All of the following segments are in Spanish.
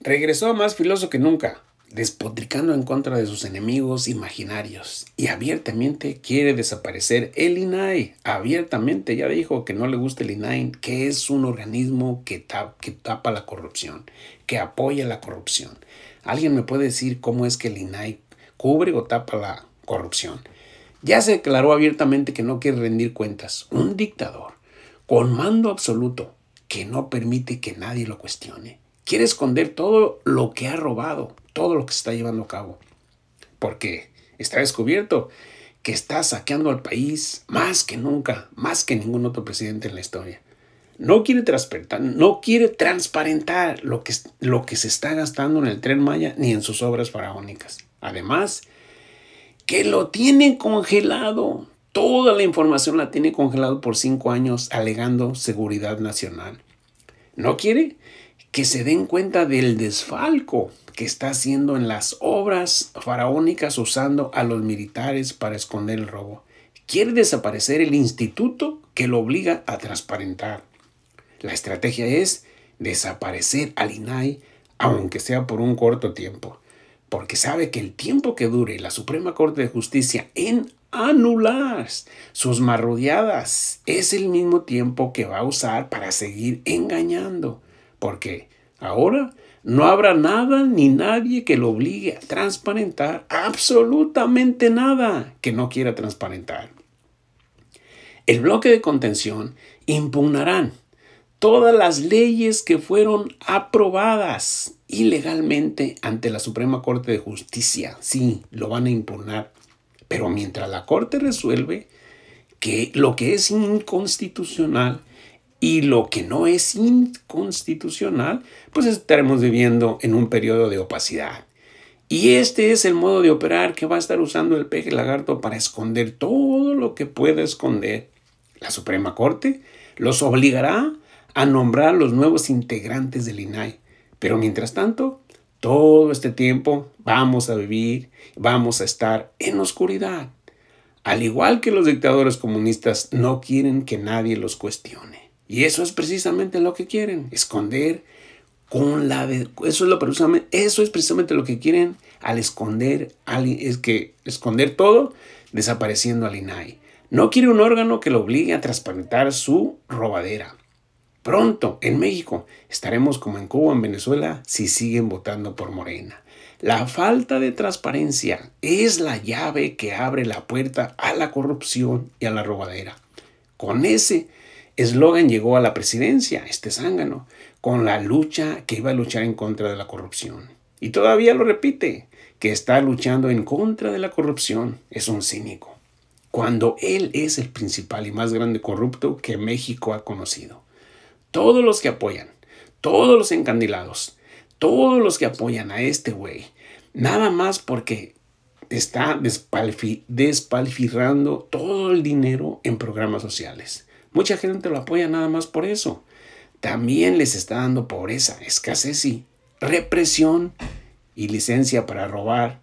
Regresó más filoso que nunca, despotricando en contra de sus enemigos imaginarios y abiertamente quiere desaparecer el INAI. Abiertamente ya dijo que no le gusta el INAI, que es un organismo que, tapa, la corrupción, que apoya la corrupción. ¿Alguien me puede decir cómo es que el INAI cubre o tapa la corrupción? Ya se declaró abiertamente que no quiere rendir cuentas. Un dictador con mando absoluto que no permite que nadie lo cuestione quiere esconder todo lo que ha robado, todo lo que se está llevando a cabo. Porque está descubierto que está saqueando al país más que nunca, más que ningún otro presidente en la historia. No quiere, transparentar, no quiere transparentar lo que, lo que se está gastando en el tren Maya ni en sus obras faraónicas. Además, que lo tiene congelado. Toda la información la tiene congelado por cinco años, alegando seguridad nacional. No quiere que se den cuenta del desfalco que está haciendo en las obras faraónicas usando a los militares para esconder el robo. Quiere desaparecer el instituto que lo obliga a transparentar. La estrategia es desaparecer al INAI, aunque sea por un corto tiempo, porque sabe que el tiempo que dure la Suprema Corte de Justicia en anular sus marrodeadas es el mismo tiempo que va a usar para seguir engañando porque ahora no habrá nada ni nadie que lo obligue a transparentar absolutamente nada que no quiera transparentar. El bloque de contención impugnarán todas las leyes que fueron aprobadas ilegalmente ante la Suprema Corte de Justicia. Sí, lo van a impugnar. Pero mientras la Corte resuelve que lo que es inconstitucional y lo que no es inconstitucional, pues estaremos viviendo en un periodo de opacidad. Y este es el modo de operar que va a estar usando el peje lagarto para esconder todo lo que pueda esconder. La Suprema Corte los obligará a nombrar los nuevos integrantes del INAI. Pero mientras tanto, todo este tiempo vamos a vivir, vamos a estar en oscuridad. Al igual que los dictadores comunistas no quieren que nadie los cuestione. Y eso es precisamente lo que quieren, esconder con la... Eso es, lo precisamente, eso es precisamente lo que quieren al esconder, es que esconder todo desapareciendo al INAI. No quiere un órgano que lo obligue a transparentar su robadera. Pronto, en México, estaremos como en Cuba, en Venezuela, si siguen votando por Morena. La falta de transparencia es la llave que abre la puerta a la corrupción y a la robadera. Con ese Eslogan llegó a la presidencia, este zángano, con la lucha que iba a luchar en contra de la corrupción. Y todavía lo repite, que está luchando en contra de la corrupción. Es un cínico. Cuando él es el principal y más grande corrupto que México ha conocido. Todos los que apoyan, todos los encandilados, todos los que apoyan a este güey, nada más porque está despalfirrando todo el dinero en programas sociales Mucha gente lo apoya nada más por eso. También les está dando pobreza, escasez y represión y licencia para robar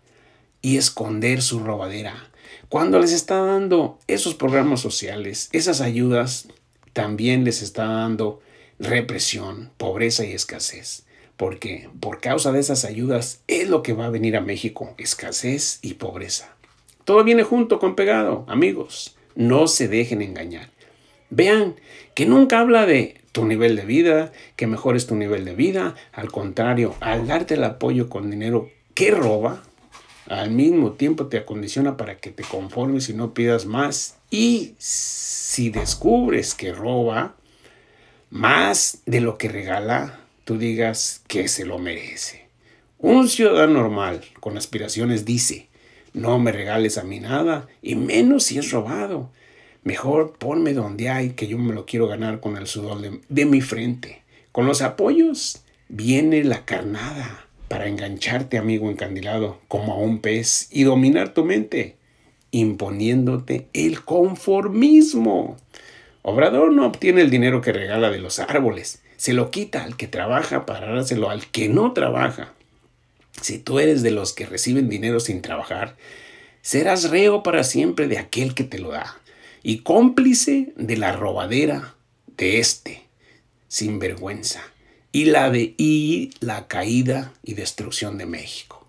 y esconder su robadera. Cuando les está dando esos programas sociales, esas ayudas, también les está dando represión, pobreza y escasez. Porque por causa de esas ayudas es lo que va a venir a México, escasez y pobreza. Todo viene junto con pegado, amigos. No se dejen engañar. Vean que nunca habla de tu nivel de vida, que mejores tu nivel de vida. Al contrario, al darte el apoyo con dinero que roba, al mismo tiempo te acondiciona para que te conformes y no pidas más. Y si descubres que roba más de lo que regala, tú digas que se lo merece. Un ciudadano normal con aspiraciones dice, no me regales a mí nada, y menos si es robado. Mejor ponme donde hay, que yo me lo quiero ganar con el sudor de, de mi frente. Con los apoyos viene la carnada para engancharte, amigo encandilado, como a un pez y dominar tu mente, imponiéndote el conformismo. Obrador no obtiene el dinero que regala de los árboles, se lo quita al que trabaja para dárselo al que no trabaja. Si tú eres de los que reciben dinero sin trabajar, serás reo para siempre de aquel que te lo da y cómplice de la robadera de este sinvergüenza y la, de, y la caída y destrucción de México.